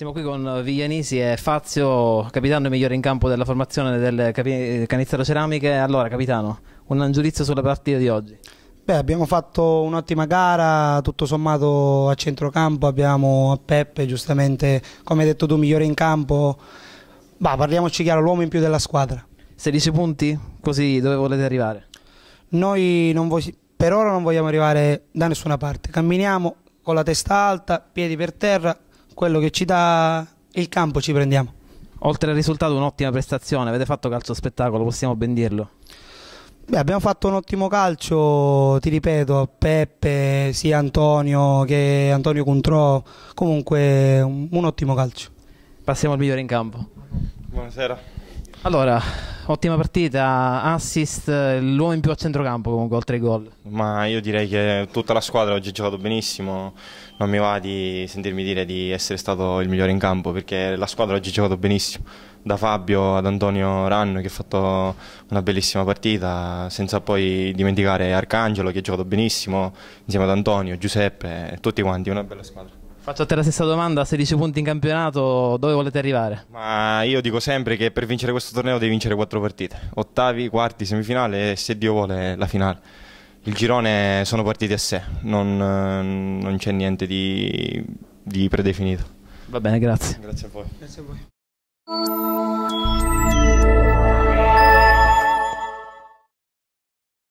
Siamo qui con Viglianisi e Fazio, capitano e migliore in campo della formazione del Canizzaro Ceramiche. Allora, capitano, un giudizio sulla partita di oggi. Beh, abbiamo fatto un'ottima gara, tutto sommato a centrocampo abbiamo a Peppe, giustamente, come hai detto tu, migliore in campo. Bah, parliamoci chiaro, l'uomo in più della squadra. 16 punti? Così dove volete arrivare? Noi per ora non vogliamo arrivare da nessuna parte. Camminiamo con la testa alta, piedi per terra, quello che ci dà il campo ci prendiamo. Oltre al risultato un'ottima prestazione, avete fatto calcio spettacolo, possiamo ben dirlo. Beh, abbiamo fatto un ottimo calcio, ti ripeto, Peppe, sia Antonio che Antonio Contrò, comunque un, un ottimo calcio. Passiamo al migliore in campo. Buonasera. Allora, ottima partita, assist, l'uomo in più a centrocampo comunque oltre ai gol. Ma io direi che tutta la squadra oggi ha giocato benissimo, non mi va di sentirmi dire di essere stato il migliore in campo perché la squadra oggi ha giocato benissimo, da Fabio ad Antonio Ranno che ha fatto una bellissima partita, senza poi dimenticare Arcangelo che ha giocato benissimo insieme ad Antonio, Giuseppe, tutti quanti, una bella squadra. Faccio a te la stessa domanda, 16 punti in campionato, dove volete arrivare? Ma io dico sempre che per vincere questo torneo devi vincere quattro partite, ottavi, quarti, semifinale e se Dio vuole la finale. Il girone sono partiti a sé, non, non c'è niente di, di predefinito. Va bene, grazie. Grazie a voi. Grazie a voi.